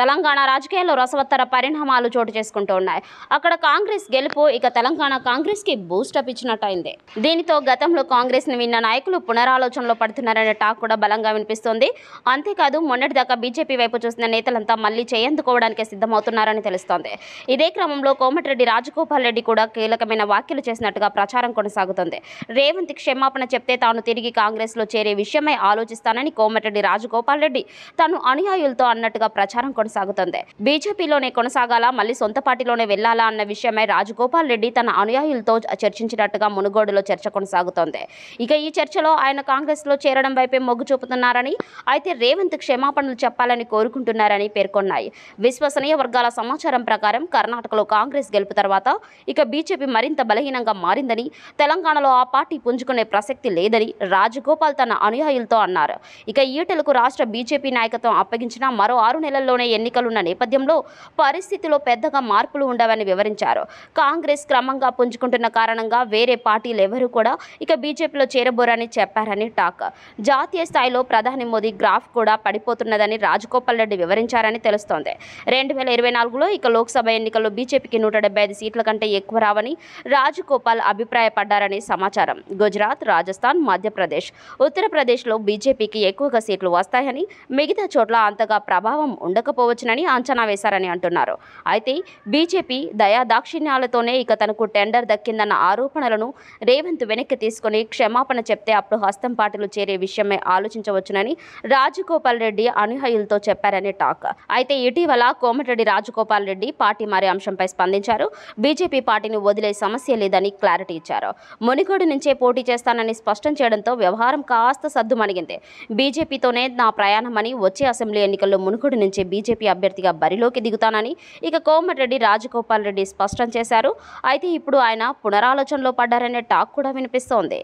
తెలంగాణ రాజకీయాల్లో రసవత్తర పరిణామాలు చోటు చేసుకుంటూ ఉన్నాయి అక్కడ కాంగ్రెస్ గెలుపు ఇక తెలంగాణ కాంగ్రెస్ కి బూస్టప్ ఇచ్చినట్టయింది దీనితో గతంలో కాంగ్రెస్ ని విన్న నాయకులు పునరాలోచనలో పడుతున్నారనే టాక్ కూడా బలంగా వినిపిస్తోంది అంతేకాదు మొన్నటిదాకా బీజేపీ వైపు చూసిన నేతలంతా మళ్లీ చేయందుకోవడానికి సిద్ధమవుతున్నారని తెలుస్తోంది ఇదే క్రమంలో కోమటిరెడ్డి రాజగోపాల్ రెడ్డి కూడా కీలకమైన వ్యాఖ్యలు చేసినట్టుగా ప్రచారం కొనసాగుతుంది రేవంత్ క్షమాపణ చెప్తే తాను తిరిగి కాంగ్రెస్ లో చేరే విషయమై ఆలోచిస్తానని కోమటిరెడ్డి రాజగోపాల్ రెడ్డి తాను అనుయాయులతో అన్నట్టుగా ప్రచారం కొనసాగుతుంది బీజేపీలోనే కొనసాగాలా మళ్ళీ సొంత పార్టీలోనే వెళ్లాలా అన్న విషయమై రాజగోపాల్ రెడ్డి తన అనుయాయులతో చర్చించినట్టుగా మునుగోడులో చర్చ కొనసాగుతోంది ఇక ఈ చర్చలో ఆయన కాంగ్రెస్ లో చేరడం వైపే మొగ్గు చూపుతున్నారని అయితే రేవంత్ క్షమాపణలు చెప్పాలని కోరుకుంటున్నారని పేర్కొన్నాయి విశ్వసనీయ వర్గాల సమాచారం ప్రకారం కర్ణాటకలో కాంగ్రెస్ గెలుపు తర్వాత ఇక బీజేపీ మరింత బలహీనంగా మారిందని తెలంగాణలో ఆ పార్టీ పుంజుకునే ప్రసక్తి లేదని రాజగోపాల్ తన అనుయాయులతో అన్నారు ఇక ఈటలకు రాష్ట్ర బీజేపీ నాయకత్వం అప్పగించిన మరో ఆరు నెలల్లోనే ఎన్నికలున్న నేపథ్యంలో పరిస్థితిలో పెద్దగా మార్పులు ఉండవని వివరించారు కాంగ్రెస్ క్రమంగా పుంజుకుంటున్న కారణంగా వేరే పార్టీలు ఎవరూ కూడా ఇక బీజేపీలో చేరబోరని చెప్పారని టాక్ జాతీయ స్థాయిలో ప్రధాని మోదీ గ్రాఫ్ కూడా పడిపోతున్నదని రాజగోపాల్ రెడ్డి వివరించారని తెలుస్తోంది రెండు వేల ఇరవై నాలుగులో ఇక లోక్సభ ఎన్నికల్లో బీజేపీకి నూట డెబ్బై ఐదు సీట్ల కంటే ఎక్కువ రావని రాజగోపాల్ అభిప్రాయపడ్డారని సమాచారం గుజరాత్ రాజస్థాన్ మధ్యప్రదేశ్ ఉత్తరప్రదేశ్లో బీజేపీకి ఎక్కువగా సీట్లు వస్తాయని మిగతా చోట్ల అంతగా ప్రభావం ఉండకపోవచ్చు తీసుకోవచ్చునని అంచనా వేశారని అంటున్నారు అయితే బీజేపీ దయాదాక్షిణ్యాలతోనే ఇక తనకు టెండర్ దక్కిందన్న ఆరోపణలను రేవంత్ వెనక్కి తీసుకుని క్షమాపణ చెప్తే అప్పుడు హస్తం పాటలు చేరే విషయమే ఆలోచించవచ్చునని రాజగోపాల్ రెడ్డి అనుహయులతో చెప్పారని టాక్ అయితే ఇటీవల కోమటిరెడ్డి రాజగోపాల్ రెడ్డి పార్టీ మారే అంశంపై స్పందించారు బీజేపీ పార్టీని వదిలే సమస్య లేదని క్లారిటీ ఇచ్చారు మునిగోడు నుంచే పోటీ చేస్తానని స్పష్టం చేయడంతో వ్యవహారం కాస్త సద్దుమణిగింది బీజేపీతోనే నా ప్రయాణమని వచ్చే అసెంబ్లీ ఎన్నికల్లో మునుగోడు నుంచే బీజేపీ బీజేపీ అభ్యర్థిగా బరిలోకి దిగుతానని ఇక కోమటిరెడ్డి రాజగోపాల్ రెడ్డి స్పష్టం చేశారు అయితే ఇప్పుడు ఆయన పునరాలోచనలో పడ్డారనే టాక్ కూడా వినిపిస్తోంది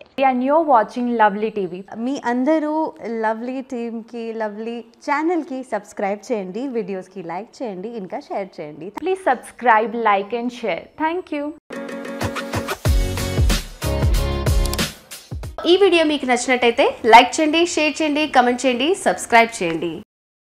వాచింగ్ లవ్లీ టీవీ మీ అందరూ లవ్లీ టీమ్కి లవ్లీ ఛానల్కి సబ్స్క్రైబ్ చేయండి వీడియోస్కి లైక్ చేయండి ఇంకా షేర్ చేయండి please subscribe like and share thank you ఈ వీడియో మీకు నచ్చినట్టయితే లైక్ చేయండి షేర్ చేయండి కమెంట్ చేయండి సబ్స్క్రైబ్ చేయండి